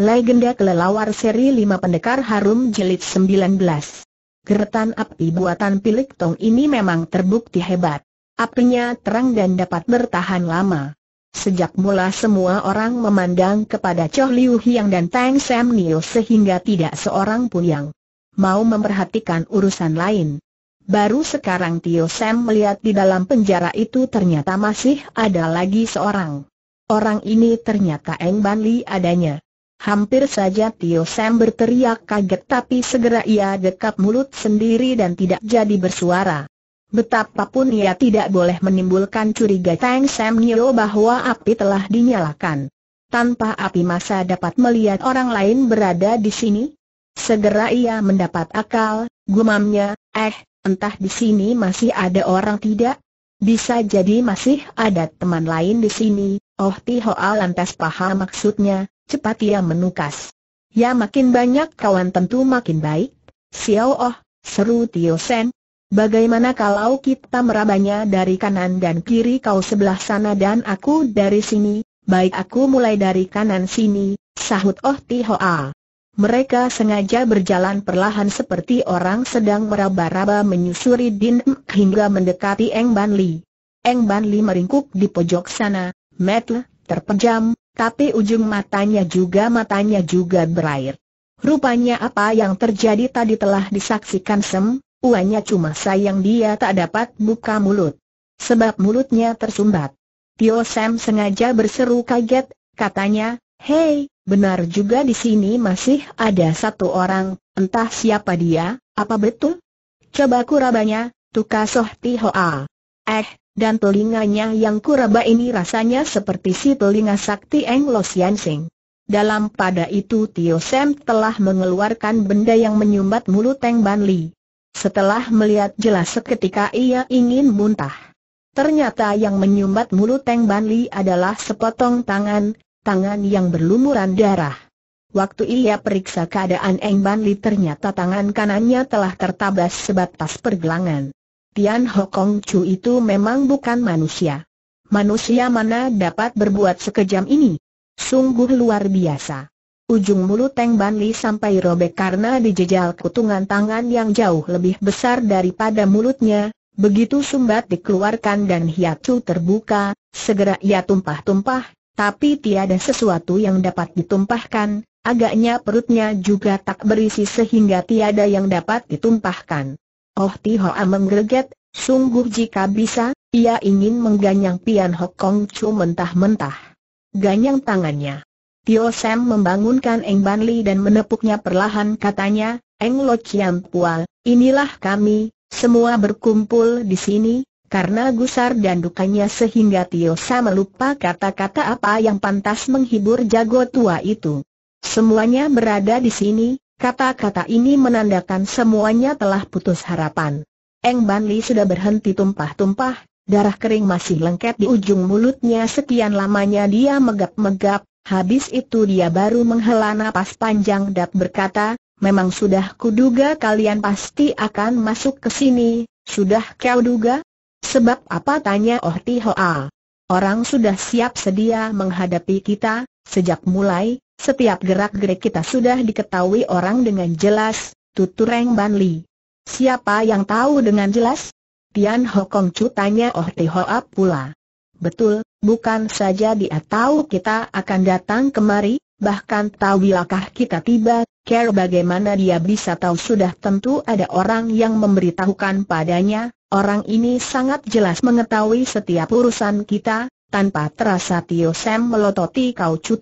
Legenda Kelelawar Seri 5 Pendekar Harum jelit 19 Geretan api buatan Pilik Tong ini memang terbukti hebat. Apinya terang dan dapat bertahan lama. Sejak mula semua orang memandang kepada Choh Liu Hiang dan Tang Sam Nio sehingga tidak seorang pun yang mau memperhatikan urusan lain. Baru sekarang Tio Sam melihat di dalam penjara itu ternyata masih ada lagi seorang. Orang ini ternyata Eng Ban Li adanya. Hampir saja Tio Sam berteriak kaget tapi segera ia dekap mulut sendiri dan tidak jadi bersuara. Betapapun ia tidak boleh menimbulkan curiga Tang Sam Nio bahwa api telah dinyalakan. Tanpa api masa dapat melihat orang lain berada di sini? Segera ia mendapat akal, gumamnya, eh, entah di sini masih ada orang tidak? Bisa jadi masih ada teman lain di sini, Oh Tio lantas paham maksudnya, cepat ia menukas. Ya makin banyak kawan tentu makin baik. Xiao Oh, seru Tio Sen. Bagaimana kalau kita merabanya dari kanan dan kiri kau sebelah sana dan aku dari sini, baik aku mulai dari kanan sini, sahut Oh Tihoa. Mereka sengaja berjalan perlahan seperti orang sedang meraba-raba menyusuri din hingga mendekati Eng Ban Li. Eng Ban Li meringkuk di pojok sana, metle, terpejam, tapi ujung matanya juga matanya juga berair. Rupanya apa yang terjadi tadi telah disaksikan Sem, uannya cuma sayang dia tak dapat buka mulut. Sebab mulutnya tersumbat. Tio Sam sengaja berseru kaget, katanya, Hei, benar juga di sini masih ada satu orang, entah siapa dia, apa betul? Coba kurabanya, Tuka Soh Tihoa. Eh, dan telinganya yang kuraba ini rasanya seperti si telinga sakti Lo Sian Sing. Dalam pada itu Tio Sam telah mengeluarkan benda yang menyumbat mulut Teng Ban Li. Setelah melihat jelas seketika ia ingin muntah. Ternyata yang menyumbat mulut Teng Ban Li adalah sepotong tangan, tangan yang berlumuran darah. Waktu ia periksa keadaan Eng Ban Li ternyata tangan kanannya telah tertabas sebatas pergelangan. Tian Hokong Chu itu memang bukan manusia. Manusia mana dapat berbuat sekejam ini? Sungguh luar biasa. Ujung mulut Teng Ban Li sampai robek karena dijejal kutungan tangan yang jauh lebih besar daripada mulutnya, begitu sumbat dikeluarkan dan hiatu terbuka, segera ia tumpah-tumpah, tapi tiada sesuatu yang dapat ditumpahkan, agaknya perutnya juga tak berisi sehingga tiada yang dapat ditumpahkan. Oh Tihoa menggerget, sungguh jika bisa, ia ingin mengganyang Pian Hok Kong Chu mentah-mentah. Ganyang tangannya. Tio Sam membangunkan Eng Ban dan menepuknya perlahan katanya, Eng Lo Chiam Pual, inilah kami, semua berkumpul di sini, karena gusar dan dukanya sehingga Tio Sam lupa kata-kata apa yang pantas menghibur jago tua itu. Semuanya berada di sini, Kata-kata ini menandakan semuanya telah putus harapan. Eng Ban Li sudah berhenti tumpah-tumpah, darah kering masih lengket di ujung mulutnya sekian lamanya dia megap-megap, habis itu dia baru menghela napas panjang dan berkata, Memang sudah kuduga kalian pasti akan masuk ke sini, sudah kau duga? Sebab apa tanya Oh Ti Hoa. Orang sudah siap sedia menghadapi kita, sejak mulai, setiap gerak-gerik kita sudah diketahui orang dengan jelas, tutur Reng Ban Li. Siapa yang tahu dengan jelas? Tian Hokong Chu tanya Oh Hoap pula. Betul, bukan saja dia tahu kita akan datang kemari, bahkan tahu wilakah kita tiba, care bagaimana dia bisa tahu sudah tentu ada orang yang memberitahukan padanya, orang ini sangat jelas mengetahui setiap urusan kita, tanpa terasa Tio Sam melototi Kau Chu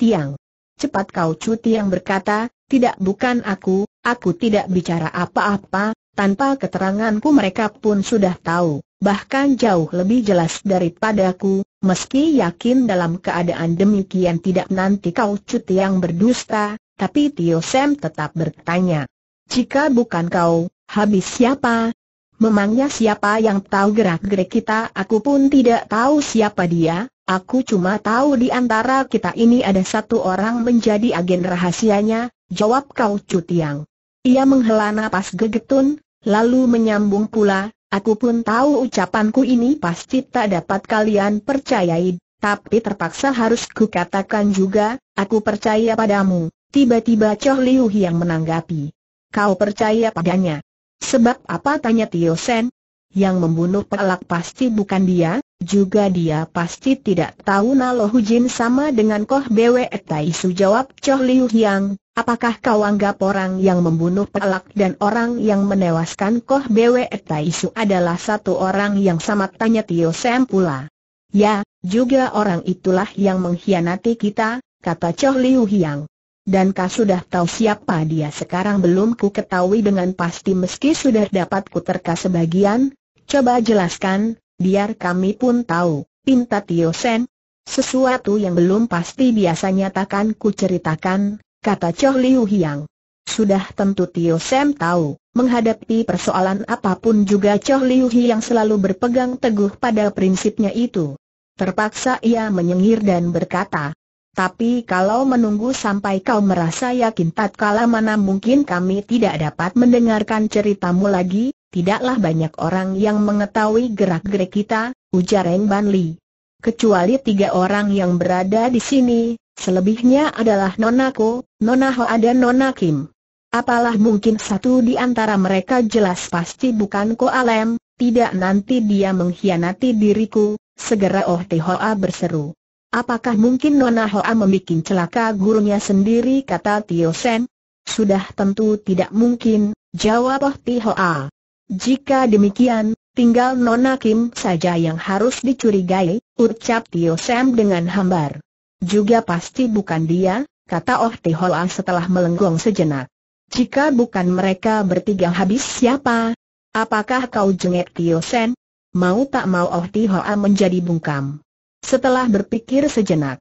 cepat kau cuti yang berkata, tidak bukan aku, aku tidak bicara apa-apa, tanpa keteranganku mereka pun sudah tahu, bahkan jauh lebih jelas daripada aku, meski yakin dalam keadaan demikian tidak nanti kau cuti yang berdusta, tapi Tio Sam tetap bertanya. Jika bukan kau, habis siapa? Memangnya siapa yang tahu gerak-gerik kita? Aku pun tidak tahu siapa dia, Aku cuma tahu di antara kita ini ada satu orang menjadi agen rahasianya, jawab Kau Cutiang. Ia menghela nafas gegetun, lalu menyambung pula, aku pun tahu ucapanku ini pasti tak dapat kalian percayai, tapi terpaksa harus kukatakan juga, aku percaya padamu. Tiba-tiba Choh Liu yang menanggapi. Kau percaya padanya. Sebab apa tanya Tio Sen, yang membunuh pelak pasti bukan dia, juga dia pasti tidak tahu Nalo Hujin sama dengan Koh Bwe Tai Su jawab Choh Liu Hiang, apakah kau anggap orang yang membunuh pelak dan orang yang menewaskan Koh Bwe Tai Su adalah satu orang yang sama tanya Tio Sam pula. Ya, juga orang itulah yang mengkhianati kita, kata Choh Liu Hiang. Dan kau sudah tahu siapa dia sekarang belum ku ketahui dengan pasti meski sudah dapat ku terka sebagian, coba jelaskan, biar kami pun tahu, pinta Tio Sen. Sesuatu yang belum pasti biasanya takkan ku ceritakan, kata Cho Liu Hiang. Sudah tentu Tio Sen tahu, menghadapi persoalan apapun juga Cho Liu Hiang selalu berpegang teguh pada prinsipnya itu. Terpaksa ia menyengir dan berkata, tapi kalau menunggu sampai kau merasa yakin tatkala mana mungkin kami tidak dapat mendengarkan ceritamu lagi, tidaklah banyak orang yang mengetahui gerak-gerik kita, ujar Eng Ban Li. Kecuali tiga orang yang berada di sini, selebihnya adalah Nonako, Nonaho, dan Nonakim. Apalah mungkin satu di antara mereka jelas pasti bukan Alem, tidak nanti dia mengkhianati diriku, segera Oh Te berseru. Apakah mungkin Nona Hoa membuat celaka gurunya sendiri kata Tio Sen? Sudah tentu tidak mungkin, jawab Oh Ti Hoa. Jika demikian, tinggal Nona Kim saja yang harus dicurigai, ucap Tio Sen dengan hambar. Juga pasti bukan dia, kata Oh Ti Hoa setelah melenggong sejenak. Jika bukan mereka bertiga habis siapa? Apakah kau jengek Tio Sen? Mau tak mau Oh Ti Hoa menjadi bungkam. Setelah berpikir sejenak,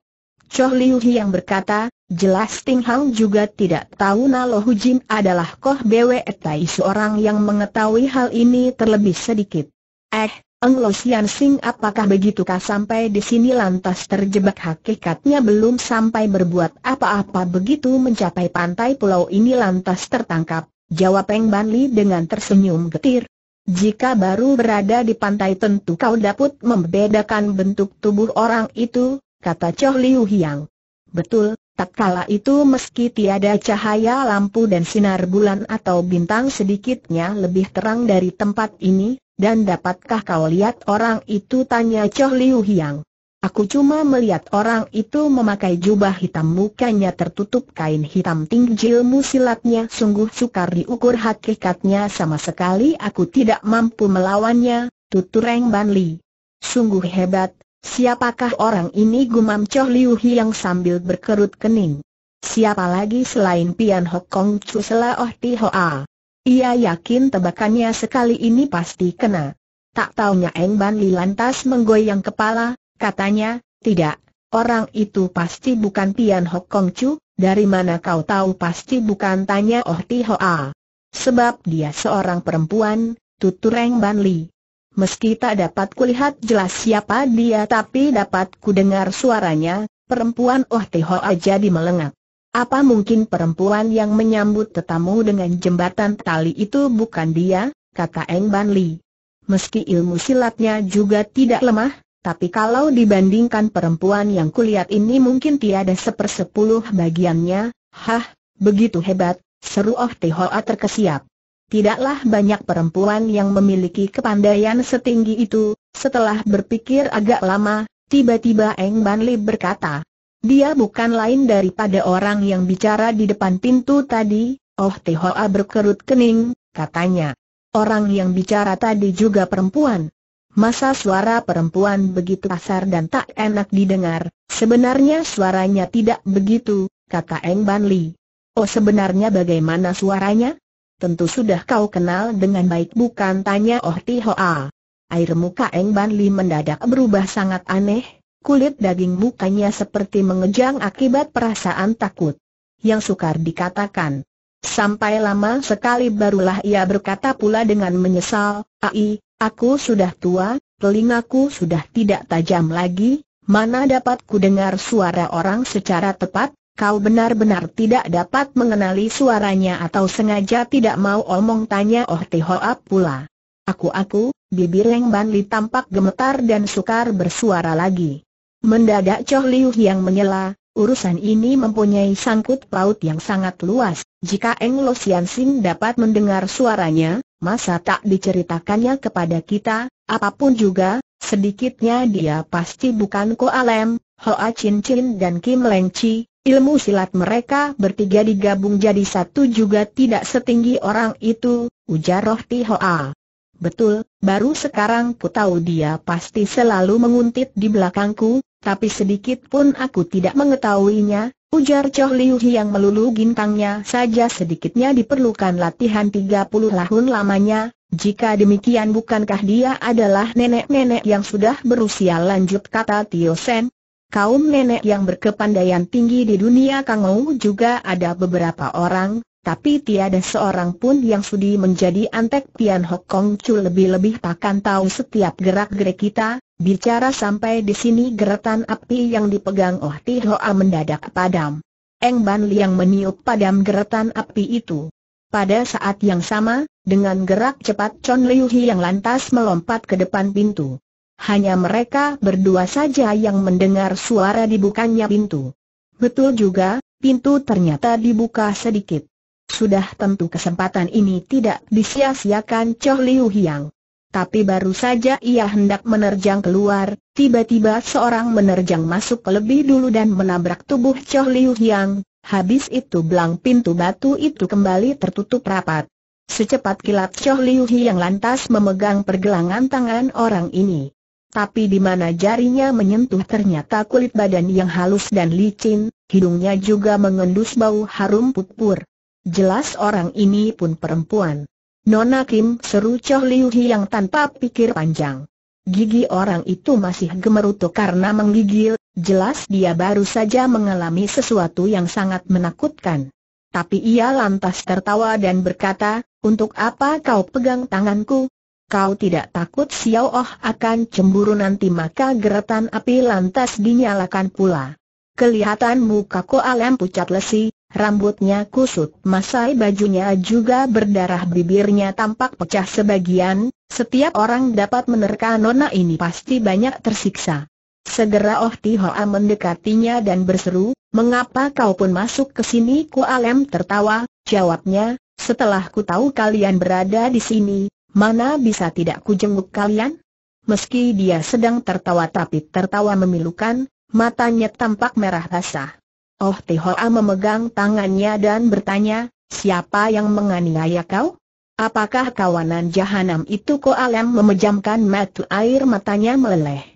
Choh Liu yang berkata, jelas Ting Hang juga tidak tahu Nalo Hujin adalah Koh Bwe Tai seorang yang mengetahui hal ini terlebih sedikit. Eh, Eng Lo Sian Sing apakah begitukah sampai di sini lantas terjebak hakikatnya belum sampai berbuat apa-apa begitu mencapai pantai pulau ini lantas tertangkap, jawab Peng Ban Li dengan tersenyum getir. Jika baru berada di pantai tentu kau dapat membedakan bentuk tubuh orang itu, kata Choh Liu Hiang. Betul, tak kala itu meski tiada cahaya lampu dan sinar bulan atau bintang sedikitnya lebih terang dari tempat ini, dan dapatkah kau lihat orang itu tanya Choh Liu Hiang. Aku cuma melihat orang itu memakai jubah hitam mukanya tertutup kain hitam tinggi ilmu silatnya sungguh sukar diukur hakikatnya sama sekali aku tidak mampu melawannya, tutur tutureng Banli. Sungguh hebat, siapakah orang ini gumam Choh Liu yang sambil berkerut kening. Siapa lagi selain Pian Hokong Kong Chu Oh Ti Hoa? Ia yakin tebakannya sekali ini pasti kena. Tak taunya Eng Banli lantas menggoyang kepala, Katanya, tidak, orang itu pasti bukan Tian Hok Kong Chu, dari mana kau tahu pasti bukan tanya Oh Ti Hoa. Sebab dia seorang perempuan, tutur Eng Ban Li. Meski tak dapat kulihat jelas siapa dia tapi dapat kudengar suaranya, perempuan Oh Ti Hoa jadi melengak. Apa mungkin perempuan yang menyambut tetamu dengan jembatan tali itu bukan dia, kata Eng Ban Li. Meski ilmu silatnya juga tidak lemah, tapi kalau dibandingkan perempuan yang kulihat ini mungkin tiada sepersepuluh bagiannya, hah, begitu hebat, seru Oh Tehoa terkesiap. Tidaklah banyak perempuan yang memiliki kepandaian setinggi itu, setelah berpikir agak lama, tiba-tiba Eng Banli berkata, dia bukan lain daripada orang yang bicara di depan pintu tadi, Oh Tehoa berkerut kening, katanya. Orang yang bicara tadi juga perempuan. Masa suara perempuan begitu kasar dan tak enak didengar, sebenarnya suaranya tidak begitu, kata Eng Ban Li. Oh sebenarnya bagaimana suaranya? Tentu sudah kau kenal dengan baik bukan tanya Oh Ti Hoa. Air muka Eng Ban Li mendadak berubah sangat aneh, kulit daging mukanya seperti mengejang akibat perasaan takut. Yang sukar dikatakan. Sampai lama sekali barulah ia berkata pula dengan menyesal, Ai, Aku sudah tua, telingaku sudah tidak tajam lagi, mana dapat ku dengar suara orang secara tepat, kau benar-benar tidak dapat mengenali suaranya atau sengaja tidak mau omong tanya Oh Hoa pula. Aku-aku, bibir Leng Banli tampak gemetar dan sukar bersuara lagi. Mendadak Choh Liu yang menyela, urusan ini mempunyai sangkut paut yang sangat luas. Jika Eng Lo Sian Sing dapat mendengar suaranya, masa tak diceritakannya kepada kita, apapun juga, sedikitnya dia pasti bukan Koalem, Hoa Chin Chin dan Kim Leng Chi, ilmu silat mereka bertiga digabung jadi satu juga tidak setinggi orang itu, ujar Roh Ti Hoa. Betul, baru sekarang ku tahu dia pasti selalu menguntit di belakangku, tapi sedikit pun aku tidak mengetahuinya, Ujar Choh Liu yang melulu gintangnya saja sedikitnya diperlukan latihan 30 tahun lamanya, jika demikian bukankah dia adalah nenek-nenek yang sudah berusia lanjut kata Tio Sen? Kaum nenek yang berkepandaian tinggi di dunia Kangou juga ada beberapa orang, tapi tiada seorang pun yang sudi menjadi antek Pian Hok Kong Chu lebih-lebih takkan tahu setiap gerak-gerik kita, Bicara sampai di sini geretan api yang dipegang Oh Ti Hoa mendadak padam. Eng Ban Liang meniup padam geretan api itu. Pada saat yang sama, dengan gerak cepat Chon Liu Hi yang lantas melompat ke depan pintu. Hanya mereka berdua saja yang mendengar suara dibukanya pintu. Betul juga, pintu ternyata dibuka sedikit. Sudah tentu kesempatan ini tidak disia-siakan Chon Liu yang tapi baru saja ia hendak menerjang keluar, tiba-tiba seorang menerjang masuk lebih dulu dan menabrak tubuh Choh Liu Yang, habis itu belang pintu batu itu kembali tertutup rapat. Secepat kilat Choh Liu Yang lantas memegang pergelangan tangan orang ini. Tapi di mana jarinya menyentuh ternyata kulit badan yang halus dan licin, hidungnya juga mengendus bau harum pupur. Jelas orang ini pun perempuan. Nona Kim seru Choh Liu Hi yang tanpa pikir panjang. Gigi orang itu masih gemerutu karena menggigil, jelas dia baru saja mengalami sesuatu yang sangat menakutkan. Tapi ia lantas tertawa dan berkata, untuk apa kau pegang tanganku? Kau tidak takut Xiao Oh akan cemburu nanti maka geretan api lantas dinyalakan pula. Kelihatan muka Koalem pucat lesi, rambutnya kusut. Masai bajunya juga berdarah bibirnya tampak pecah sebagian, setiap orang dapat menerka nona ini pasti banyak tersiksa. Segera Oh Hoa mendekatinya dan berseru, mengapa kau pun masuk ke sini? Alem tertawa, jawabnya, setelah ku tahu kalian berada di sini, mana bisa tidak ku jenguk kalian? Meski dia sedang tertawa tapi tertawa memilukan, matanya tampak merah basah. Oh Tihoa memegang tangannya dan bertanya, siapa yang menganiaya kau? Apakah kawanan jahanam itu alam memejamkan mata air matanya meleleh?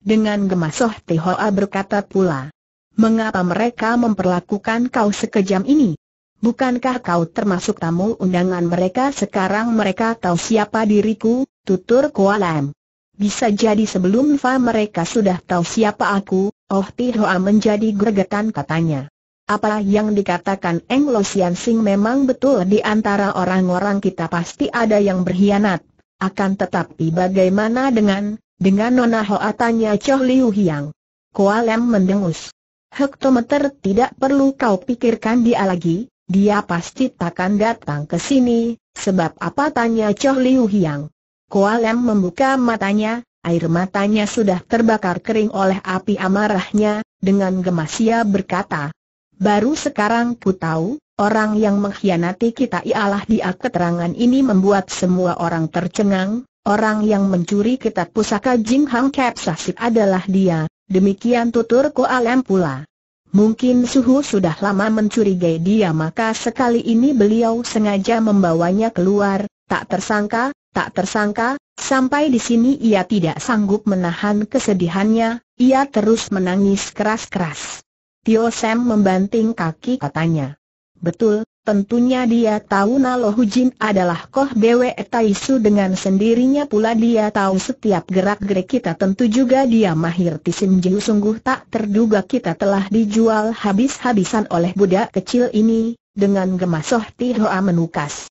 Dengan gemas Oh Tihoa berkata pula, Mengapa mereka memperlakukan kau sekejam ini? Bukankah kau termasuk tamu undangan mereka sekarang mereka tahu siapa diriku, tutur Kualam. Bisa jadi sebelum fa mereka sudah tahu siapa aku, Oh Tihoa menjadi gregetan katanya. Apa yang dikatakan Eng Lo Sian Sing memang betul di antara orang-orang kita pasti ada yang berkhianat. Akan tetapi bagaimana dengan, dengan Nona Hoa tanya Choh Liu Hiang. Kualem mendengus. Hektometer tidak perlu kau pikirkan dia lagi, dia pasti takkan datang ke sini, sebab apa tanya Choh Liu Hiang. Kualem membuka matanya, Air matanya sudah terbakar kering oleh api amarahnya, dengan gemas ia berkata, Baru sekarang ku tahu, orang yang mengkhianati kita ialah dia keterangan ini membuat semua orang tercengang, orang yang mencuri kitab pusaka Jing Hang Kep Sasip adalah dia, demikian tutur Ko alam pula. Mungkin Suhu sudah lama mencurigai dia maka sekali ini beliau sengaja membawanya keluar, tak tersangka, tak tersangka, Sampai di sini ia tidak sanggup menahan kesedihannya, ia terus menangis keras-keras. Tio Sam membanting kaki katanya. Betul, tentunya dia tahu Nalo Hujin adalah Koh Bwe Taisu dengan sendirinya pula dia tahu setiap gerak-gerik kita tentu juga dia mahir tisim jiu sungguh tak terduga kita telah dijual habis-habisan oleh budak kecil ini, dengan gemasoh Soh Tihoa menukas.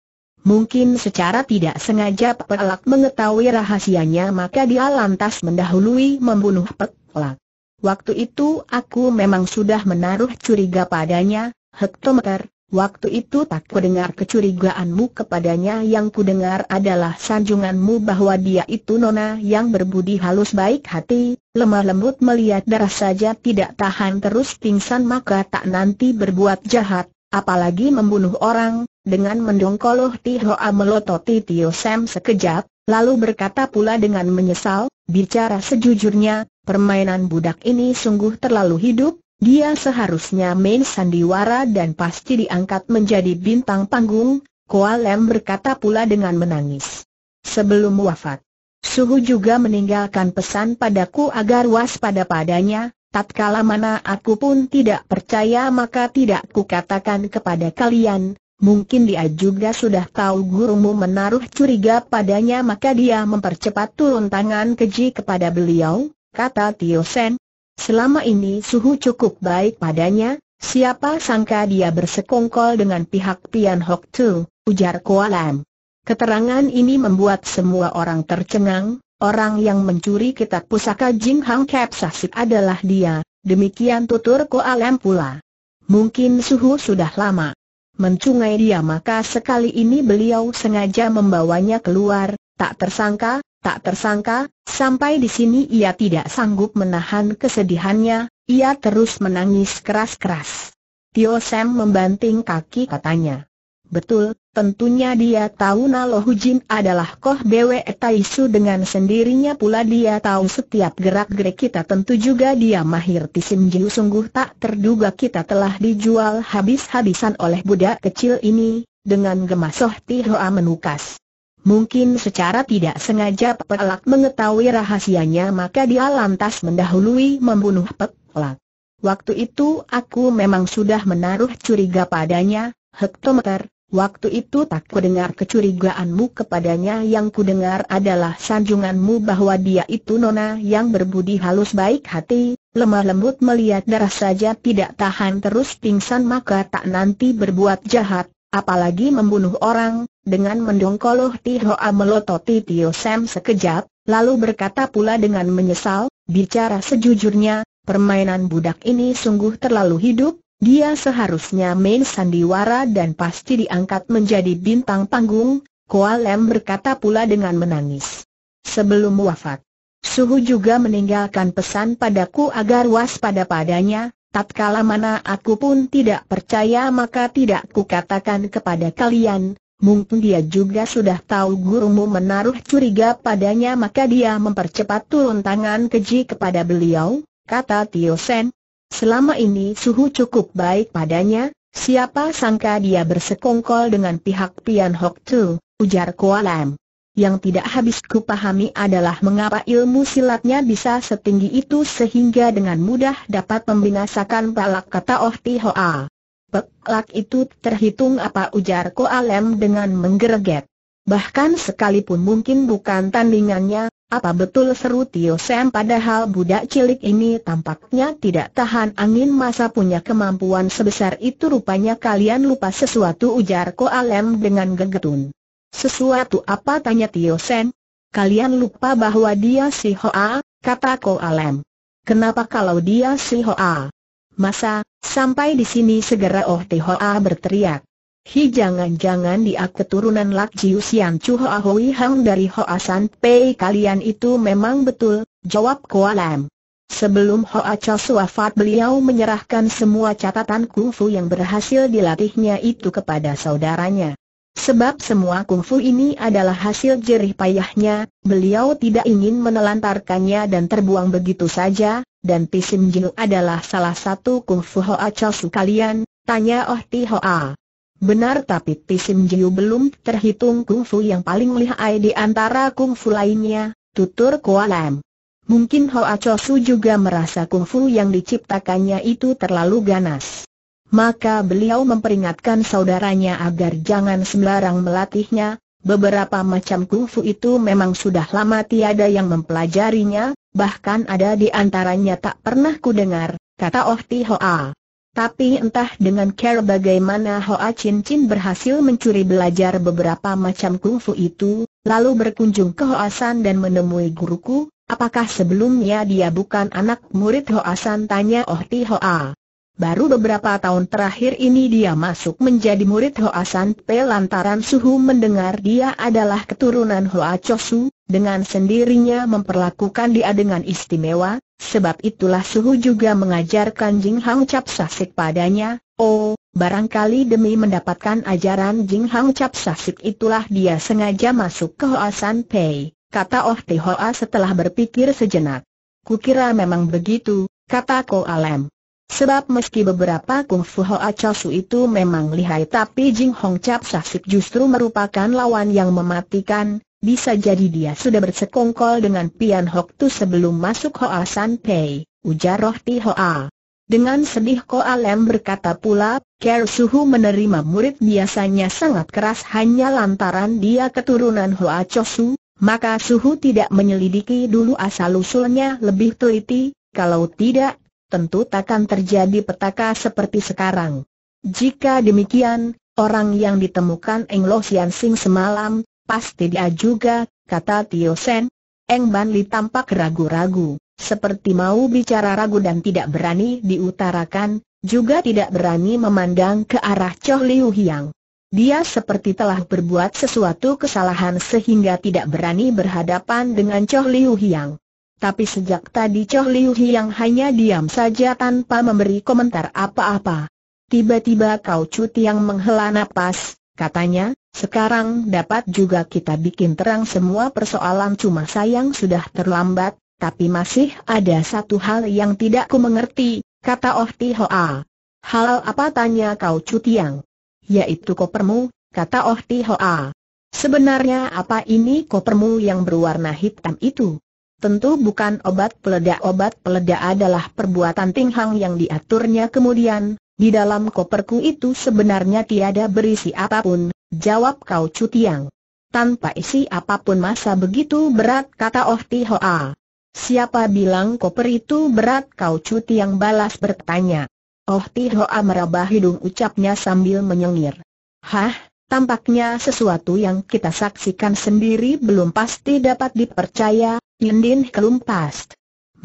Mungkin secara tidak sengaja Pelak mengetahui rahasianya maka dia lantas mendahului membunuh Pelak. Waktu itu aku memang sudah menaruh curiga padanya, hektometer. Waktu itu tak kudengar kecurigaanmu kepadanya yang kudengar adalah sanjunganmu bahwa dia itu nona yang berbudi halus baik hati, lemah lembut melihat darah saja tidak tahan terus pingsan maka tak nanti berbuat jahat, apalagi membunuh orang, dengan mendongkoloh Tihoa melototi Tio Sam sekejap, lalu berkata pula dengan menyesal, bicara sejujurnya, permainan budak ini sungguh terlalu hidup, dia seharusnya main sandiwara dan pasti diangkat menjadi bintang panggung, Koalem berkata pula dengan menangis. Sebelum wafat, Suhu juga meninggalkan pesan padaku agar waspada padanya, tatkala mana aku pun tidak percaya maka tidak kukatakan kepada kalian, Mungkin dia juga sudah tahu gurumu menaruh curiga padanya maka dia mempercepat turun tangan keji kepada beliau, kata Tio Sen. Selama ini suhu cukup baik padanya, siapa sangka dia bersekongkol dengan pihak Pian Hok Tu, ujar Kualam. Keterangan ini membuat semua orang tercengang, orang yang mencuri kitab pusaka Jing Hang Kep Sasit adalah dia, demikian tutur Kualam pula. Mungkin suhu sudah lama mencungai dia maka sekali ini beliau sengaja membawanya keluar, tak tersangka, tak tersangka, sampai di sini ia tidak sanggup menahan kesedihannya, ia terus menangis keras-keras. Tio Sam membanting kaki katanya. Betul, tentunya dia tahu Naloh Jin adalah Koh Bwe Taisu dengan sendirinya pula dia tahu setiap gerak-gerik kita tentu juga dia mahir Tisim Jiu sungguh tak terduga kita telah dijual habis-habisan oleh budak kecil ini, dengan gemasoh Soh Tihoa menukas. Mungkin secara tidak sengaja Pelak mengetahui rahasianya maka dia lantas mendahului membunuh Pelak. Waktu itu aku memang sudah menaruh curiga padanya, hektometer, Waktu itu tak kudengar kecurigaanmu kepadanya yang kudengar adalah sanjunganmu bahwa dia itu nona yang berbudi halus baik hati, lemah lembut melihat darah saja tidak tahan terus pingsan maka tak nanti berbuat jahat, apalagi membunuh orang, dengan mendongkoloh Tihoa melototi Tio Sam sekejap, lalu berkata pula dengan menyesal, bicara sejujurnya, permainan budak ini sungguh terlalu hidup, dia seharusnya main sandiwara dan pasti diangkat menjadi bintang panggung, Koalem berkata pula dengan menangis. Sebelum wafat, Suhu juga meninggalkan pesan padaku agar waspada padanya, tatkala mana aku pun tidak percaya maka tidak kukatakan kepada kalian, mungkin dia juga sudah tahu gurumu menaruh curiga padanya maka dia mempercepat turun tangan keji kepada beliau, kata Tio Sen, Selama ini suhu cukup baik padanya, siapa sangka dia bersekongkol dengan pihak Pian Hok Tu, ujar Kualam. Yang tidak habis kupahami adalah mengapa ilmu silatnya bisa setinggi itu sehingga dengan mudah dapat membinasakan palak kata Oh Ti Hoa. Pelak itu terhitung apa ujar Koalem dengan menggereget. Bahkan sekalipun mungkin bukan tandingannya, apa betul seru Tio Sam padahal budak cilik ini tampaknya tidak tahan angin masa punya kemampuan sebesar itu rupanya kalian lupa sesuatu ujar Ko Alem dengan gegetun. Sesuatu apa tanya Tio Sam? Kalian lupa bahwa dia si Hoa, kata Ko Alem. Kenapa kalau dia si Hoa? Masa, sampai di sini segera Oh Ti Hoa berteriak. Hi jangan-jangan dia keturunan Lak Jiu Sian Chu Hoa Hang dari Hoa San Pei kalian itu memang betul, jawab Lam. Sebelum Hoa Chos wafat beliau menyerahkan semua catatan kungfu yang berhasil dilatihnya itu kepada saudaranya. Sebab semua kungfu ini adalah hasil jerih payahnya, beliau tidak ingin menelantarkannya dan terbuang begitu saja, dan Pisim Jinu adalah salah satu kungfu Hoa Chos kalian, tanya Oh Ti Hoa. Benar tapi Pisim Jiu belum terhitung kungfu yang paling lihai di antara kungfu lainnya, tutur Kualam. Mungkin Hoa Chosu juga merasa kungfu yang diciptakannya itu terlalu ganas. Maka beliau memperingatkan saudaranya agar jangan sembarang melatihnya, beberapa macam kungfu itu memang sudah lama tiada yang mempelajarinya, bahkan ada di antaranya tak pernah kudengar, kata Oh Ti Hoa. Tapi entah dengan cara bagaimana Hoa Chin Chin berhasil mencuri belajar beberapa macam kungfu itu, lalu berkunjung ke Hoa San dan menemui guruku, apakah sebelumnya dia bukan anak murid Hoa San tanya Oh Ti Hoa. Baru beberapa tahun terakhir ini dia masuk menjadi murid Hoa San P lantaran Suhu mendengar dia adalah keturunan Hoa Chosu, dengan sendirinya memperlakukan dia dengan istimewa, Sebab itulah Suhu juga mengajarkan Jing Hang Cap Sasik padanya, oh, barangkali demi mendapatkan ajaran Jing Hang Cap Sasik itulah dia sengaja masuk ke Hoa San Pei, kata Oh Ti Hoa setelah berpikir sejenak. Kukira memang begitu, kata Ko Alem. Sebab meski beberapa Kung Fu Hoa Chosu itu memang lihai tapi Jing Hong Cap Sasik justru merupakan lawan yang mematikan, bisa jadi dia sudah bersekongkol dengan Pian Hok Tu sebelum masuk Hoa San Pei, ujar Roh Ti Hoa. Dengan sedih Koa Lem berkata pula, Ker Suhu menerima murid biasanya sangat keras hanya lantaran dia keturunan Hoa Chosu, maka Suhu tidak menyelidiki dulu asal-usulnya lebih teliti, kalau tidak, tentu takkan terjadi petaka seperti sekarang. Jika demikian, orang yang ditemukan Eng Lo Sian Sing semalam, Pasti dia juga, kata Tio Sen. Eng Ban Li tampak ragu-ragu, seperti mau bicara ragu dan tidak berani diutarakan, juga tidak berani memandang ke arah Choh Liu Hiang. Dia seperti telah berbuat sesuatu kesalahan sehingga tidak berani berhadapan dengan Choh Liu Hiang. Tapi sejak tadi Choh Liu Hiang hanya diam saja tanpa memberi komentar apa-apa. Tiba-tiba Kau cuti yang menghela napas, katanya, sekarang dapat juga kita bikin terang semua persoalan cuma sayang sudah terlambat, tapi masih ada satu hal yang tidak ku mengerti, kata Oh Tihoa. Hal apa tanya kau Cutiang? Yaitu kopermu, kata Oh Tihoa. Sebenarnya apa ini kopermu yang berwarna hitam itu? Tentu bukan obat peledak. Obat peledak adalah perbuatan Ting Hang yang diaturnya kemudian. Di dalam koperku itu sebenarnya tiada berisi apapun, Jawab kau Cutiang. Tanpa isi apapun masa begitu berat kata Oh Ti Hoa. Siapa bilang koper itu berat kau Cutiang balas bertanya. Oh Ti Hoa meraba hidung ucapnya sambil menyengir. Hah, tampaknya sesuatu yang kita saksikan sendiri belum pasti dapat dipercaya, Yendin kelumpas.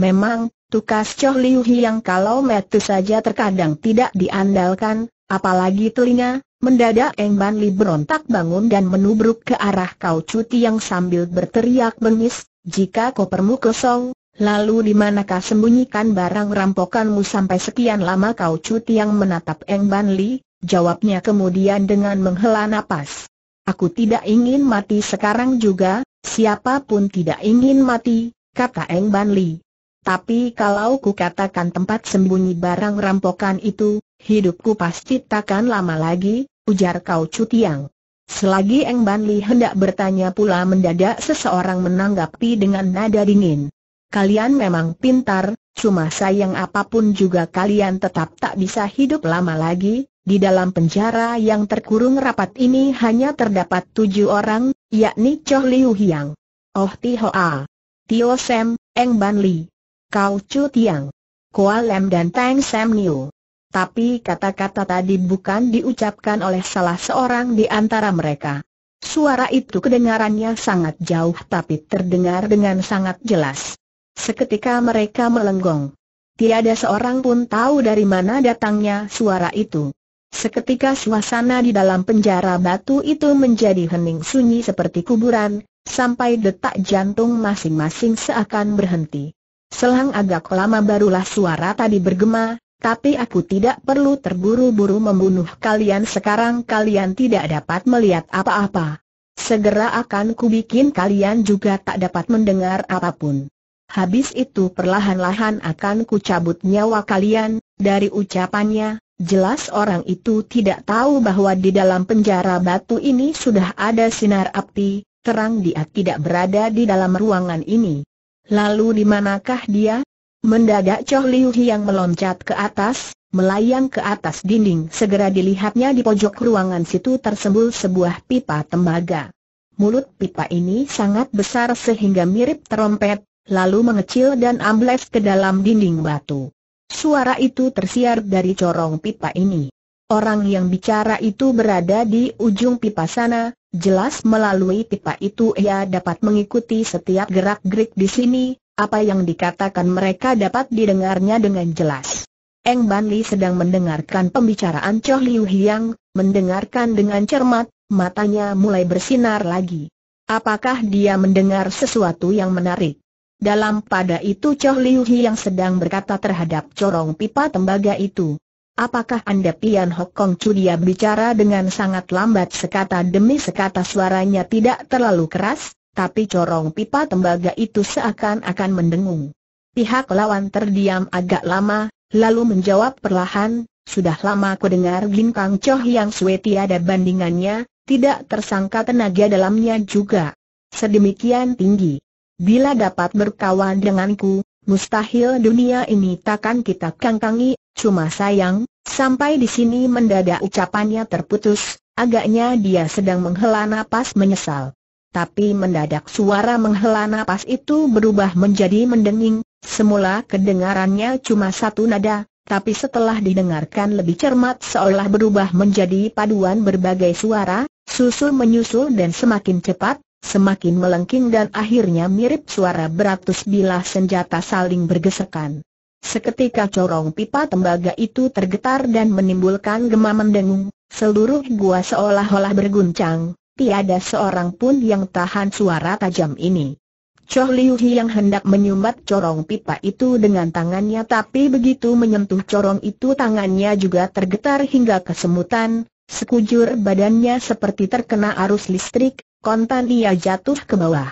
Memang, tukas Choh Liu Hiang kalau metu saja terkadang tidak diandalkan, apalagi telinga, Mendadak Eng Ban Li berontak bangun dan menubruk ke arah Kau Cuti yang sambil berteriak bengis, jika kau kopermu kosong, lalu di manakah sembunyikan barang rampokanmu sampai sekian lama Kau Cuti yang menatap Eng Ban Li, jawabnya kemudian dengan menghela nafas. Aku tidak ingin mati sekarang juga, siapapun tidak ingin mati, kata Eng Ban Li. Tapi kalau ku katakan tempat sembunyi barang rampokan itu, hidupku pasti takkan lama lagi, ujar Kau Chu Tiang. Selagi Eng Ban Li hendak bertanya pula mendadak seseorang menanggapi dengan nada dingin. Kalian memang pintar, cuma sayang apapun juga kalian tetap tak bisa hidup lama lagi, di dalam penjara yang terkurung rapat ini hanya terdapat tujuh orang, yakni Choh Liu Hiang, Oh Ti Hoa, Tio Sam, Eng Ban Li, Kau Chu Tiang, Lam dan Tang Sam Niu tapi kata-kata tadi bukan diucapkan oleh salah seorang di antara mereka. Suara itu kedengarannya sangat jauh tapi terdengar dengan sangat jelas. Seketika mereka melenggong. Tiada seorang pun tahu dari mana datangnya suara itu. Seketika suasana di dalam penjara batu itu menjadi hening sunyi seperti kuburan, sampai detak jantung masing-masing seakan berhenti. Selang agak lama barulah suara tadi bergema, tapi aku tidak perlu terburu-buru membunuh kalian sekarang kalian tidak dapat melihat apa-apa. Segera akan kubikin kalian juga tak dapat mendengar apapun. Habis itu perlahan-lahan akan kucabut nyawa kalian, dari ucapannya, jelas orang itu tidak tahu bahwa di dalam penjara batu ini sudah ada sinar api, terang dia tidak berada di dalam ruangan ini. Lalu di manakah dia? Mendadak Choh Liu Hiang meloncat ke atas, melayang ke atas dinding. Segera dilihatnya di pojok ruangan situ tersembul sebuah pipa tembaga. Mulut pipa ini sangat besar sehingga mirip terompet, lalu mengecil dan ambles ke dalam dinding batu. Suara itu tersiar dari corong pipa ini. Orang yang bicara itu berada di ujung pipa sana, jelas melalui pipa itu ia dapat mengikuti setiap gerak-gerik di sini, apa yang dikatakan mereka dapat didengarnya dengan jelas. Eng Ban Li sedang mendengarkan pembicaraan Choh Liu Hiang, mendengarkan dengan cermat, matanya mulai bersinar lagi. Apakah dia mendengar sesuatu yang menarik? Dalam pada itu Choh Liu Hiang sedang berkata terhadap corong pipa tembaga itu. Apakah Anda Pian Hokong Chu dia bicara dengan sangat lambat sekata demi sekata suaranya tidak terlalu keras? tapi corong pipa tembaga itu seakan-akan mendengung. Pihak lawan terdiam agak lama, lalu menjawab perlahan, sudah lama ku dengar Kang Choh yang Sue tiada bandingannya, tidak tersangka tenaga dalamnya juga. Sedemikian tinggi. Bila dapat berkawan denganku, mustahil dunia ini takkan kita kangkangi, cuma sayang, sampai di sini mendadak ucapannya terputus, agaknya dia sedang menghela napas menyesal tapi mendadak suara menghela napas itu berubah menjadi mendenging, semula kedengarannya cuma satu nada, tapi setelah didengarkan lebih cermat seolah berubah menjadi paduan berbagai suara, susul menyusul dan semakin cepat, semakin melengking dan akhirnya mirip suara beratus bilah senjata saling bergesekan. Seketika corong pipa tembaga itu tergetar dan menimbulkan gema mendengung, seluruh gua seolah-olah berguncang, tiada seorang pun yang tahan suara tajam ini. Choh Liu Hi yang hendak menyumbat corong pipa itu dengan tangannya tapi begitu menyentuh corong itu tangannya juga tergetar hingga kesemutan, sekujur badannya seperti terkena arus listrik, kontan ia jatuh ke bawah.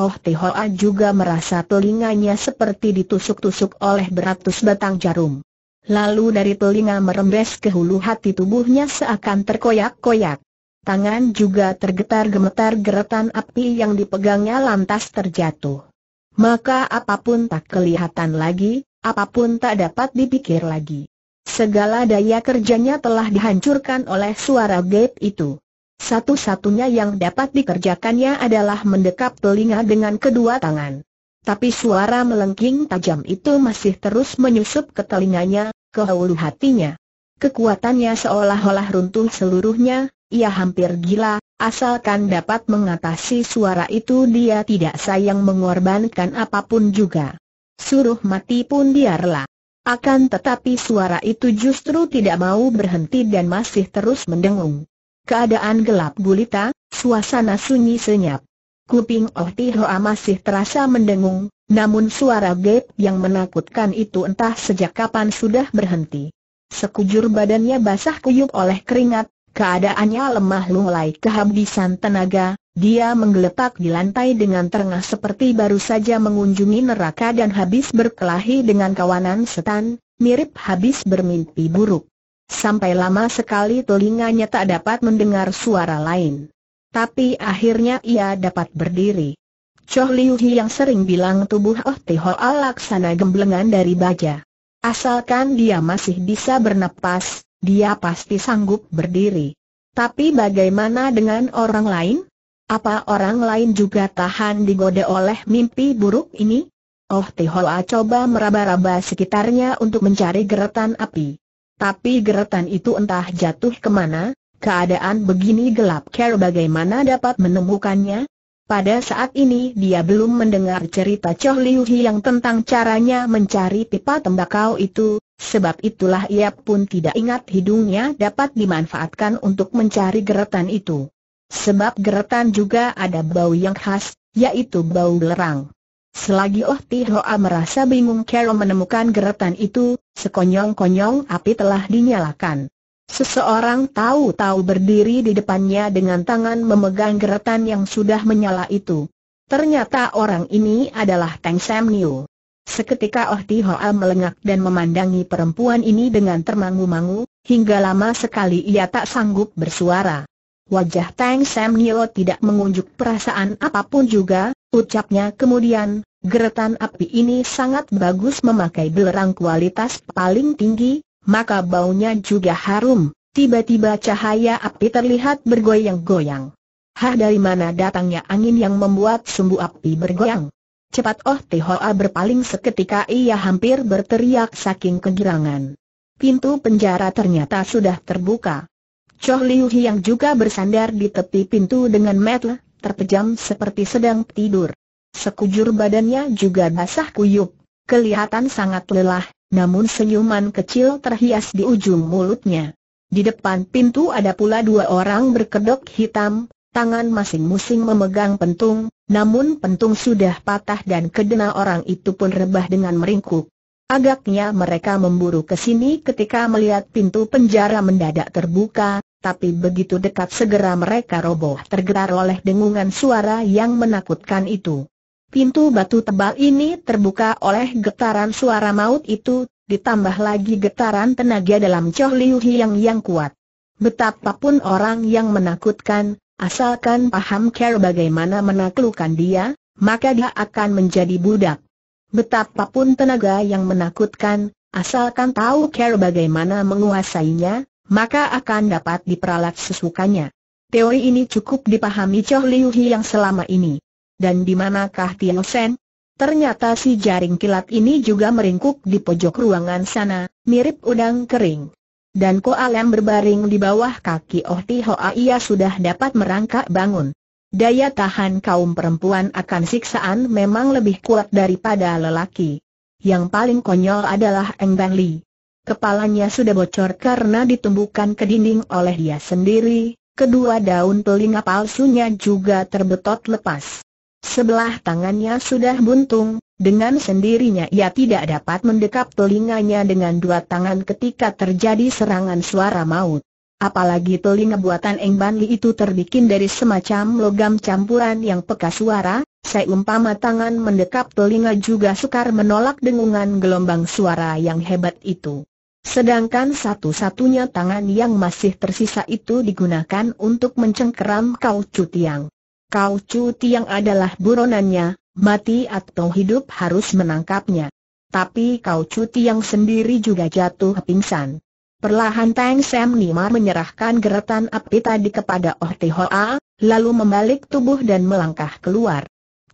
Oh Tihoa juga merasa telinganya seperti ditusuk-tusuk oleh beratus batang jarum. Lalu dari telinga merembes ke hulu hati tubuhnya seakan terkoyak-koyak. Tangan juga tergetar-gemetar geretan api yang dipegangnya lantas terjatuh. Maka apapun tak kelihatan lagi, apapun tak dapat dipikir lagi. Segala daya kerjanya telah dihancurkan oleh suara gate itu. Satu-satunya yang dapat dikerjakannya adalah mendekap telinga dengan kedua tangan. Tapi suara melengking tajam itu masih terus menyusup ke telinganya, ke hulu hatinya. Kekuatannya seolah-olah runtuh seluruhnya, ia hampir gila, asalkan dapat mengatasi suara itu dia tidak sayang mengorbankan apapun juga. Suruh mati pun biarlah. Akan tetapi suara itu justru tidak mau berhenti dan masih terus mendengung. Keadaan gelap gulita, suasana sunyi senyap. Kuping Oh Tihoa masih terasa mendengung, namun suara gap yang menakutkan itu entah sejak kapan sudah berhenti. Sekujur badannya basah kuyup oleh keringat, Keadaannya lemah mulai kehabisan tenaga, dia menggeletak di lantai dengan terengah seperti baru saja mengunjungi neraka dan habis berkelahi dengan kawanan setan, mirip habis bermimpi buruk. Sampai lama sekali telinganya tak dapat mendengar suara lain. Tapi akhirnya ia dapat berdiri. Choh Liu Hi yang sering bilang tubuh Oh Tihoa sana gemblengan dari baja. Asalkan dia masih bisa bernapas, dia pasti sanggup berdiri. Tapi bagaimana dengan orang lain? Apa orang lain juga tahan digoda oleh mimpi buruk ini? Oh Tihola coba meraba-raba sekitarnya untuk mencari geretan api. Tapi geretan itu entah jatuh kemana, keadaan begini gelap Care bagaimana dapat menemukannya? Pada saat ini dia belum mendengar cerita Choh Liu yang tentang caranya mencari pipa tembakau itu, sebab itulah ia pun tidak ingat hidungnya dapat dimanfaatkan untuk mencari geretan itu. Sebab geretan juga ada bau yang khas, yaitu bau belerang. Selagi Oh Ti Hoa merasa bingung Carol menemukan geretan itu, sekonyong-konyong api telah dinyalakan. Seseorang tahu-tahu berdiri di depannya dengan tangan memegang geretan yang sudah menyala itu. Ternyata orang ini adalah Teng Sam Niu. Seketika Oh Ti Hoa melengak dan memandangi perempuan ini dengan termangu-mangu, hingga lama sekali ia tak sanggup bersuara. Wajah Tang Sam Niu tidak mengunjuk perasaan apapun juga, ucapnya kemudian, geretan api ini sangat bagus memakai belerang kualitas paling tinggi, maka baunya juga harum. Tiba-tiba cahaya api terlihat bergoyang-goyang. Hah dari mana datangnya angin yang membuat sumbu api bergoyang? Cepat Oh Tihoa berpaling seketika ia hampir berteriak saking kegirangan. Pintu penjara ternyata sudah terbuka. Choh Liu yang juga bersandar di tepi pintu dengan metel, terpejam seperti sedang tidur. Sekujur badannya juga basah kuyup, kelihatan sangat lelah, namun senyuman kecil terhias di ujung mulutnya. Di depan pintu ada pula dua orang berkedok hitam, tangan masing-masing memegang pentung, namun pentung sudah patah dan kedena orang itu pun rebah dengan meringkuk. Agaknya mereka memburu ke sini ketika melihat pintu penjara mendadak terbuka, tapi begitu dekat segera mereka roboh tergerak oleh dengungan suara yang menakutkan itu. Pintu batu tebal ini terbuka oleh getaran suara maut itu, ditambah lagi getaran tenaga dalam Choh Liu Hiang yang kuat. Betapapun orang yang menakutkan, asalkan paham care bagaimana menaklukkan dia, maka dia akan menjadi budak. Betapapun tenaga yang menakutkan, asalkan tahu care bagaimana menguasainya, maka akan dapat diperalat sesukanya. Teori ini cukup dipahami Choh Liu Hiang selama ini. Dan di manakah Tio Sen? Ternyata si jaring kilat ini juga meringkuk di pojok ruangan sana, mirip udang kering. Dan Koal yang berbaring di bawah kaki Oh Ti Hoa ia sudah dapat merangkak bangun. Daya tahan kaum perempuan akan siksaan memang lebih kuat daripada lelaki. Yang paling konyol adalah Eng Ban Li. Kepalanya sudah bocor karena ditumbukan ke dinding oleh dia sendiri, kedua daun telinga palsunya juga terbetot lepas. Sebelah tangannya sudah buntung, dengan sendirinya ia tidak dapat mendekap telinganya dengan dua tangan ketika terjadi serangan suara maut. Apalagi telinga buatan Eng Ban itu terbikin dari semacam logam campuran yang peka suara, seumpama tangan mendekap telinga juga sukar menolak dengungan gelombang suara yang hebat itu. Sedangkan satu-satunya tangan yang masih tersisa itu digunakan untuk mencengkeram Kau Cutiang. Kau Chu Tiang adalah buronannya, mati atau hidup harus menangkapnya. Tapi Kau Chu Tiang sendiri juga jatuh pingsan. Perlahan Tang Sam Nima menyerahkan geretan api tadi kepada Oh Ti Hoa, lalu membalik tubuh dan melangkah keluar.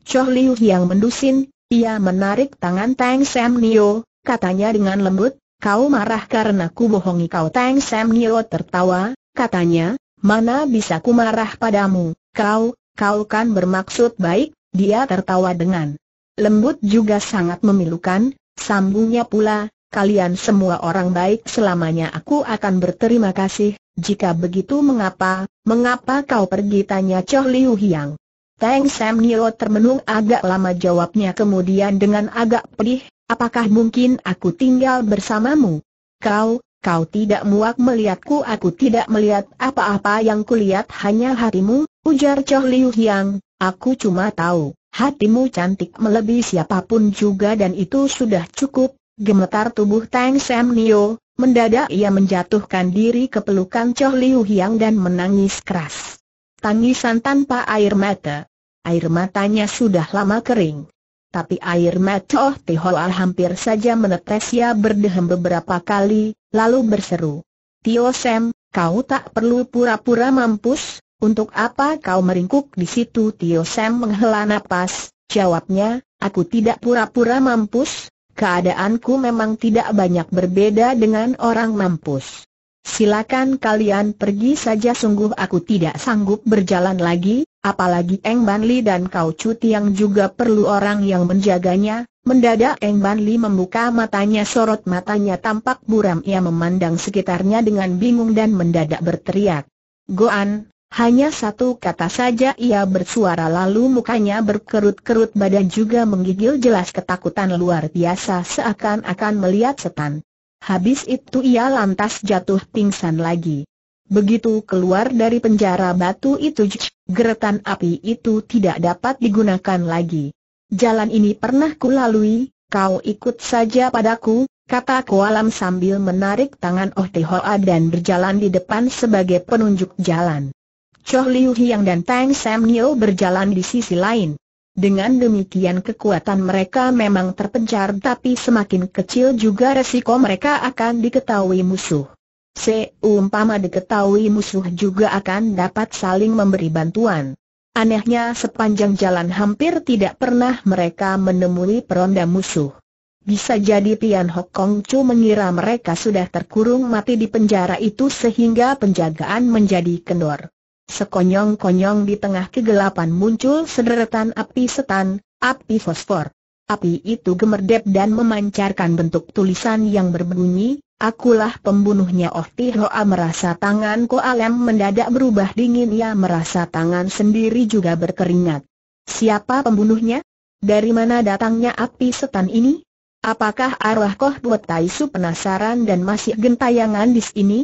Choh Liu yang mendusin, ia menarik tangan Tang Sam Nio, katanya dengan lembut, kau marah karena ku bohongi kau Tang Sam Nio tertawa, katanya, mana bisa ku marah padamu, kau, Kau kan bermaksud baik, dia tertawa dengan lembut juga sangat memilukan, sambungnya pula, kalian semua orang baik selamanya aku akan berterima kasih, jika begitu mengapa, mengapa kau pergi tanya Choh Liu Hiang. Teng Sam Nio termenung agak lama jawabnya kemudian dengan agak pedih, apakah mungkin aku tinggal bersamamu? Kau, kau tidak muak melihatku aku tidak melihat apa-apa yang kulihat hanya hatimu, Ujar Choh Liu Hiang, aku cuma tahu, hatimu cantik melebihi siapapun juga dan itu sudah cukup. Gemetar tubuh Tang Sam Nio, mendadak ia menjatuhkan diri ke pelukan Choh Liu Hiang dan menangis keras. Tangisan tanpa air mata. Air matanya sudah lama kering. Tapi air mata Oh Tihoa hampir saja menetes ia berdehem beberapa kali, lalu berseru. Tio Sam, kau tak perlu pura-pura mampus, untuk apa kau meringkuk di situ? Tio Sam menghela napas, jawabnya, aku tidak pura-pura mampus, keadaanku memang tidak banyak berbeda dengan orang mampus. Silakan kalian pergi saja sungguh aku tidak sanggup berjalan lagi, apalagi Eng Banli dan Kau Cuti yang juga perlu orang yang menjaganya. Mendadak Eng Banli membuka matanya sorot matanya tampak buram ia memandang sekitarnya dengan bingung dan mendadak berteriak. Goan, hanya satu kata saja ia bersuara lalu mukanya berkerut-kerut badan juga menggigil jelas ketakutan luar biasa seakan-akan melihat setan. Habis itu ia lantas jatuh pingsan lagi. Begitu keluar dari penjara batu itu, geretan api itu tidak dapat digunakan lagi. Jalan ini pernah kulalui, kau ikut saja padaku, kata Koalam sambil menarik tangan Oh Tehoa dan berjalan di depan sebagai penunjuk jalan. Choh Liu Hiang dan Tang Sam Nio berjalan di sisi lain. Dengan demikian kekuatan mereka memang terpencar tapi semakin kecil juga resiko mereka akan diketahui musuh. Seumpama diketahui musuh juga akan dapat saling memberi bantuan. Anehnya sepanjang jalan hampir tidak pernah mereka menemui peronda musuh. Bisa jadi Pian Hok Kong Chu mengira mereka sudah terkurung mati di penjara itu sehingga penjagaan menjadi kendor. Sekonyong-konyong di tengah kegelapan muncul sederetan api setan, api fosfor. Api itu gemerdep dan memancarkan bentuk tulisan yang berbunyi, Akulah pembunuhnya Oh Tihoa merasa tangan Koalem mendadak berubah dingin Ia merasa tangan sendiri juga berkeringat Siapa pembunuhnya? Dari mana datangnya api setan ini? Apakah arwah Koh Buat Taisu penasaran dan masih gentayangan di sini?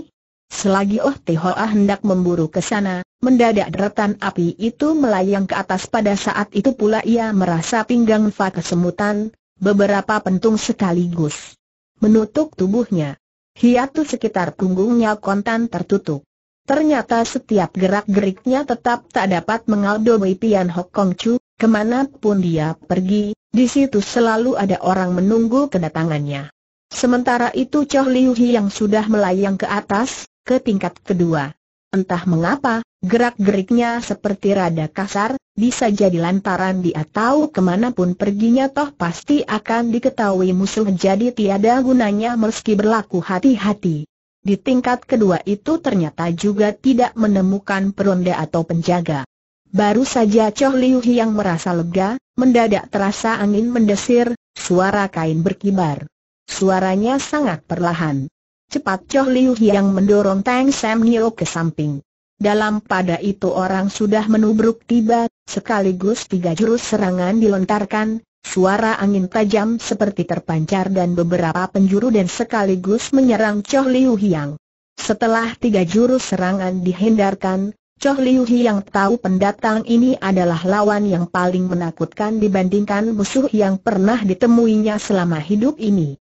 Selagi Oh Tihoa ah hendak memburu ke sana, mendadak deretan api itu melayang ke atas pada saat itu pula ia merasa pinggang Fa kesemutan, beberapa pentung sekaligus. Menutup tubuhnya. Hiatu sekitar punggungnya kontan tertutup. Ternyata setiap gerak-geriknya tetap tak dapat mengaldo Pian Hok Kong Chu, kemanapun dia pergi, di situ selalu ada orang menunggu kedatangannya. Sementara itu Choh Liu Hi yang sudah melayang ke atas, ke tingkat kedua. Entah mengapa, gerak-geriknya seperti rada kasar, bisa jadi lantaran dia tahu kemanapun perginya toh pasti akan diketahui musuh jadi tiada gunanya meski berlaku hati-hati. Di tingkat kedua itu ternyata juga tidak menemukan peronda atau penjaga. Baru saja Choh Liu Hi yang merasa lega, mendadak terasa angin mendesir, suara kain berkibar. Suaranya sangat perlahan. Cepat Choh Liu yang mendorong Tang Sam Nio ke samping. Dalam pada itu orang sudah menubruk tiba, sekaligus tiga jurus serangan dilontarkan, suara angin tajam seperti terpancar dan beberapa penjuru dan sekaligus menyerang Choh Liu Hiang. Setelah tiga jurus serangan dihindarkan, Choh Liu Hiang tahu pendatang ini adalah lawan yang paling menakutkan dibandingkan musuh yang pernah ditemuinya selama hidup ini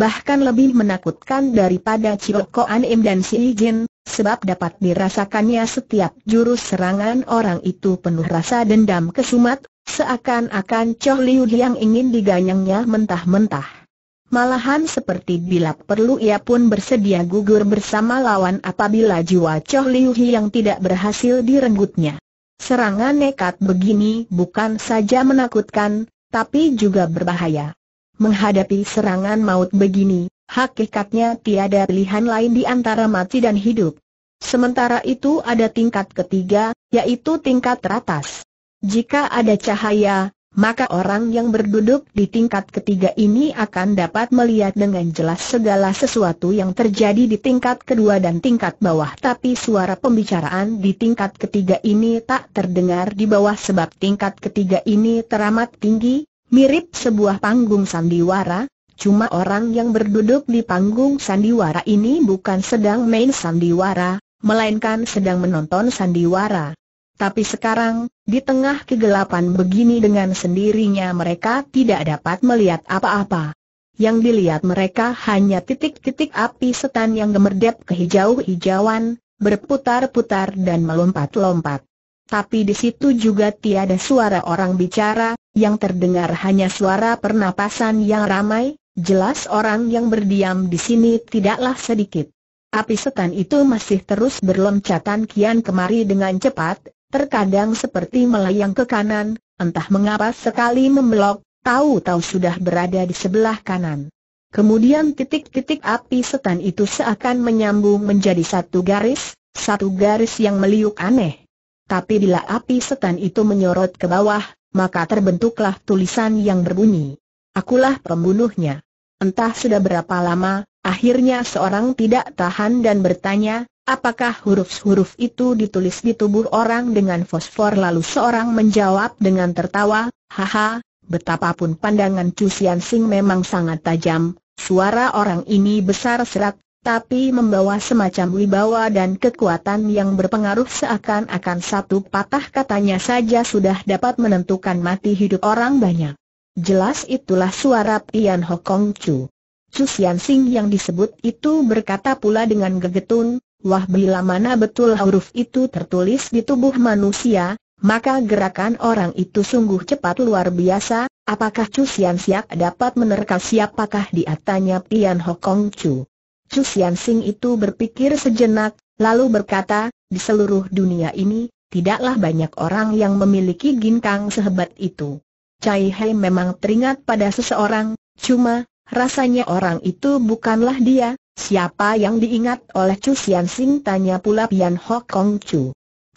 bahkan lebih menakutkan daripada Chiok Koan Im dan Si Jin, sebab dapat dirasakannya setiap jurus serangan orang itu penuh rasa dendam kesumat, seakan-akan Cho Liu yang ingin diganyangnya mentah-mentah. Malahan seperti bila perlu ia pun bersedia gugur bersama lawan apabila jiwa Choh Liu yang tidak berhasil direnggutnya. Serangan nekat begini bukan saja menakutkan, tapi juga berbahaya. Menghadapi serangan maut begini, hakikatnya tiada pilihan lain di antara mati dan hidup. Sementara itu ada tingkat ketiga, yaitu tingkat teratas. Jika ada cahaya, maka orang yang berduduk di tingkat ketiga ini akan dapat melihat dengan jelas segala sesuatu yang terjadi di tingkat kedua dan tingkat bawah tapi suara pembicaraan di tingkat ketiga ini tak terdengar di bawah sebab tingkat ketiga ini teramat tinggi, Mirip sebuah panggung sandiwara, cuma orang yang berduduk di panggung sandiwara ini bukan sedang main sandiwara, melainkan sedang menonton sandiwara. Tapi sekarang, di tengah kegelapan begini dengan sendirinya mereka tidak dapat melihat apa-apa. Yang dilihat mereka hanya titik-titik api setan yang gemerdep ke hijauan berputar-putar dan melompat-lompat. Tapi di situ juga tiada suara orang bicara, yang terdengar hanya suara pernapasan yang ramai, jelas orang yang berdiam di sini tidaklah sedikit. Api setan itu masih terus berloncatan kian kemari dengan cepat, terkadang seperti melayang ke kanan, entah mengapa sekali membelok, tahu-tahu sudah berada di sebelah kanan. Kemudian titik-titik api setan itu seakan menyambung menjadi satu garis, satu garis yang meliuk aneh. Tapi bila api setan itu menyorot ke bawah, maka terbentuklah tulisan yang berbunyi. Akulah pembunuhnya. Entah sudah berapa lama, akhirnya seorang tidak tahan dan bertanya, apakah huruf-huruf itu ditulis di tubuh orang dengan fosfor lalu seorang menjawab dengan tertawa, haha, betapapun pandangan Chu Sing memang sangat tajam, suara orang ini besar serak, tapi membawa semacam wibawa dan kekuatan yang berpengaruh seakan-akan satu patah katanya saja sudah dapat menentukan mati hidup orang banyak. Jelas itulah suara Tian Hokong Chu. Chu Sian Sing yang disebut itu berkata pula dengan gegetun, Wah bila mana betul huruf itu tertulis di tubuh manusia, maka gerakan orang itu sungguh cepat luar biasa, apakah Chu Sian Siak dapat menerka siapakah di atanya Tian Hokong Chu. Chu Sian Sing itu berpikir sejenak, lalu berkata, di seluruh dunia ini, tidaklah banyak orang yang memiliki ginkang sehebat itu. Cai Hei memang teringat pada seseorang, cuma, rasanya orang itu bukanlah dia, siapa yang diingat oleh Chu Sian Sing tanya pula Pian Hok Kong Chu.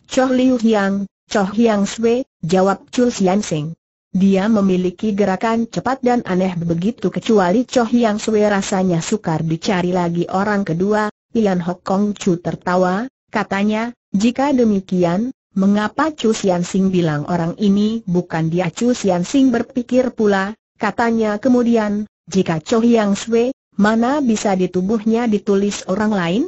Choh Liu Yang, Choh Yang Sui, jawab Chu Sian Sing. Dia memiliki gerakan cepat dan aneh begitu kecuali Choh yang Sui rasanya sukar dicari lagi orang kedua, Lian Hok Kong Chu tertawa, katanya, jika demikian, mengapa Chu Sian Sing bilang orang ini bukan dia Chu Sian Sing berpikir pula, katanya kemudian, jika Cho Hyang Sui, mana bisa di tubuhnya ditulis orang lain?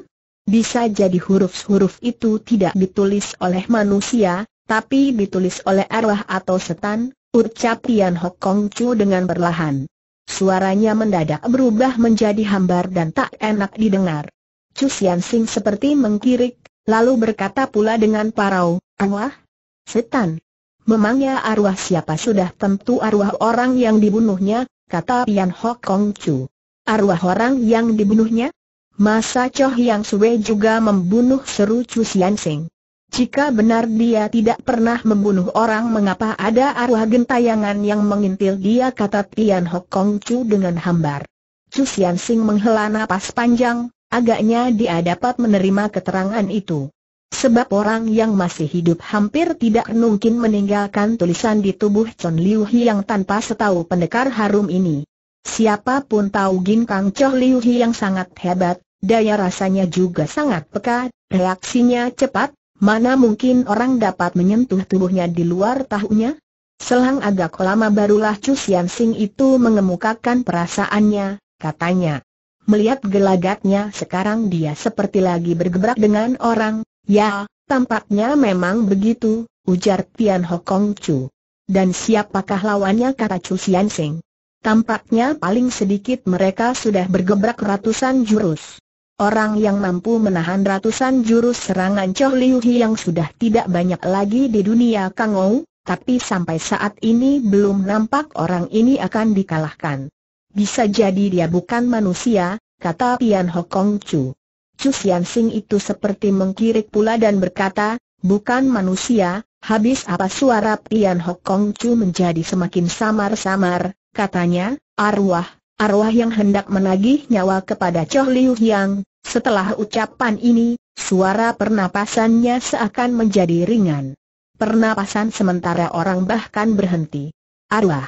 Bisa jadi huruf-huruf itu tidak ditulis oleh manusia, tapi ditulis oleh arwah atau setan, Ucap Tian Hok Kong Chu dengan perlahan. Suaranya mendadak berubah menjadi hambar dan tak enak didengar. Chu Sian Sing seperti mengkirik, lalu berkata pula dengan parau, Allah, Setan. Memangnya arwah siapa sudah tentu arwah orang yang dibunuhnya, kata Tian Hok Kong Chu. Arwah orang yang dibunuhnya? Masa Choh Yang Sue juga membunuh seru Chu Sian Sing. Jika benar dia tidak pernah membunuh orang mengapa ada arwah gentayangan yang mengintil dia kata Tian Hok Kong Chu dengan hambar. Chu Sian Sing menghela napas panjang, agaknya dia dapat menerima keterangan itu. Sebab orang yang masih hidup hampir tidak mungkin meninggalkan tulisan di tubuh Chon Liu yang tanpa setahu pendekar harum ini. Siapapun tahu Gin Kang Choh Liu yang sangat hebat, daya rasanya juga sangat peka, reaksinya cepat, Mana mungkin orang dapat menyentuh tubuhnya di luar tahunya? Selang agak lama barulah Chu Sian Sing itu mengemukakan perasaannya, katanya. Melihat gelagatnya sekarang dia seperti lagi bergebrak dengan orang, ya, tampaknya memang begitu, ujar Tian Hokong Chu. Dan siapakah lawannya kata Chu Sian Sing? Tampaknya paling sedikit mereka sudah bergebrak ratusan jurus. Orang yang mampu menahan ratusan jurus serangan Chow Liu yang sudah tidak banyak lagi di dunia Kang Ou, tapi sampai saat ini belum nampak orang ini akan dikalahkan. Bisa jadi dia bukan manusia, kata Pian Hokong Chu. Chu Sian Sing itu seperti mengkirik pula dan berkata, bukan manusia, habis apa suara Pian Hokong Chu menjadi semakin samar-samar, katanya, arwah, Arwah yang hendak menagih nyawa kepada Choh Liu setelah ucapan ini, suara pernapasannya seakan menjadi ringan. Pernapasan sementara orang bahkan berhenti. Arwah.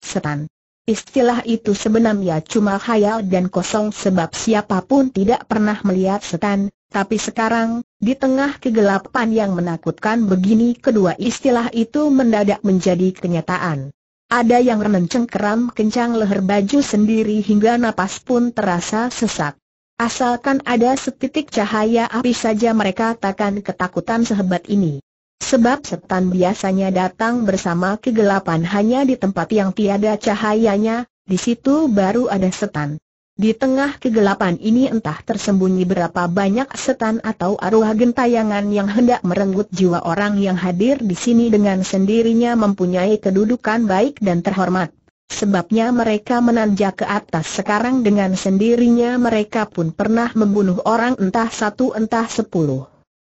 Setan. Istilah itu sebenarnya cuma khayal dan kosong sebab siapapun tidak pernah melihat setan, tapi sekarang, di tengah kegelapan yang menakutkan begini kedua istilah itu mendadak menjadi kenyataan. Ada yang keram, kencang leher baju sendiri hingga napas pun terasa sesak. Asalkan ada setitik cahaya api saja mereka takkan ketakutan sehebat ini. Sebab setan biasanya datang bersama kegelapan hanya di tempat yang tiada cahayanya, di situ baru ada setan. Di tengah kegelapan ini entah tersembunyi berapa banyak setan atau arwah gentayangan yang hendak merenggut jiwa orang yang hadir di sini dengan sendirinya mempunyai kedudukan baik dan terhormat. Sebabnya mereka menanjak ke atas sekarang dengan sendirinya mereka pun pernah membunuh orang entah satu entah sepuluh.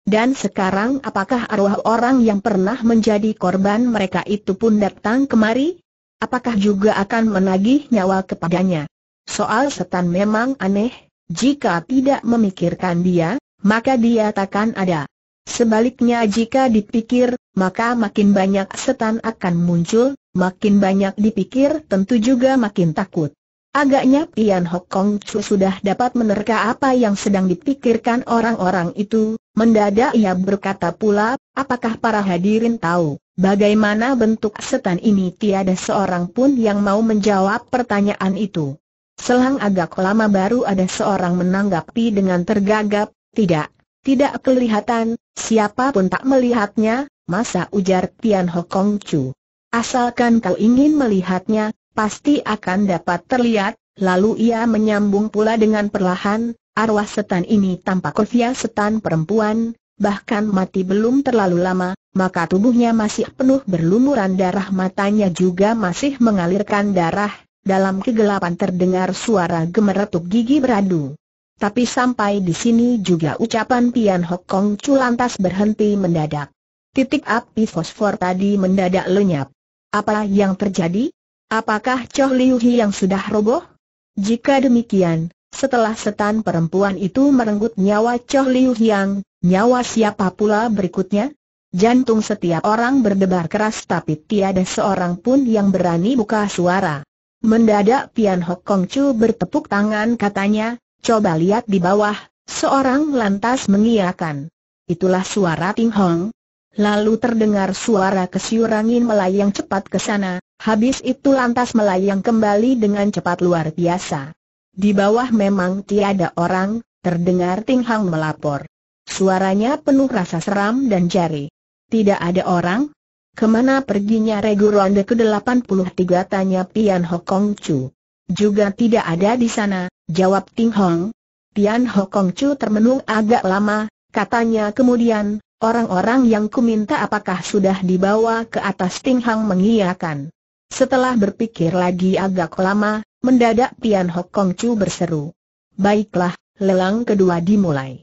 Dan sekarang apakah arwah orang yang pernah menjadi korban mereka itu pun datang kemari? Apakah juga akan menagih nyawa kepadanya? Soal setan memang aneh, jika tidak memikirkan dia, maka dia takkan ada. Sebaliknya jika dipikir, maka makin banyak setan akan muncul, makin banyak dipikir tentu juga makin takut. Agaknya Pian Hok Kong Chu sudah dapat menerka apa yang sedang dipikirkan orang-orang itu, mendadak ia berkata pula, apakah para hadirin tahu, bagaimana bentuk setan ini tiada seorang pun yang mau menjawab pertanyaan itu. Selang agak lama baru ada seorang menanggapi dengan tergagap, tidak, tidak kelihatan, siapapun tak melihatnya, masa ujar Tian Hokong Chu. Asalkan kau ingin melihatnya, pasti akan dapat terlihat, lalu ia menyambung pula dengan perlahan, arwah setan ini tampak kofia setan perempuan, bahkan mati belum terlalu lama, maka tubuhnya masih penuh berlumuran darah matanya juga masih mengalirkan darah, dalam kegelapan terdengar suara gemeretuk gigi beradu. Tapi sampai di sini juga ucapan Pian Hok Kong Chu lantas berhenti mendadak. Titik api fosfor tadi mendadak lenyap. Apa yang terjadi? Apakah Choh Liu Hi yang sudah roboh? Jika demikian, setelah setan perempuan itu merenggut nyawa Choh Liu Hiang, nyawa siapa pula berikutnya? Jantung setiap orang berdebar keras tapi tiada seorang pun yang berani buka suara. Mendadak Pian Hok Kong Chu bertepuk tangan katanya, coba lihat di bawah, seorang lantas mengiakan. Itulah suara Ting Hong. Lalu terdengar suara kesiurangin melayang cepat ke sana, habis itu lantas melayang kembali dengan cepat luar biasa. Di bawah memang tiada orang, terdengar Ting Hong melapor. Suaranya penuh rasa seram dan jari. Tidak ada orang, Kemana perginya Regu Ronde ke-83 tanya Pian Hokong Chu. Juga tidak ada di sana, jawab Ting Hong. Pian Hokong Chu termenung agak lama, katanya kemudian, orang-orang yang kuminta apakah sudah dibawa ke atas Ting Hong mengiyakan. Setelah berpikir lagi agak lama, mendadak Pian Hokong Chu berseru. Baiklah, lelang kedua dimulai.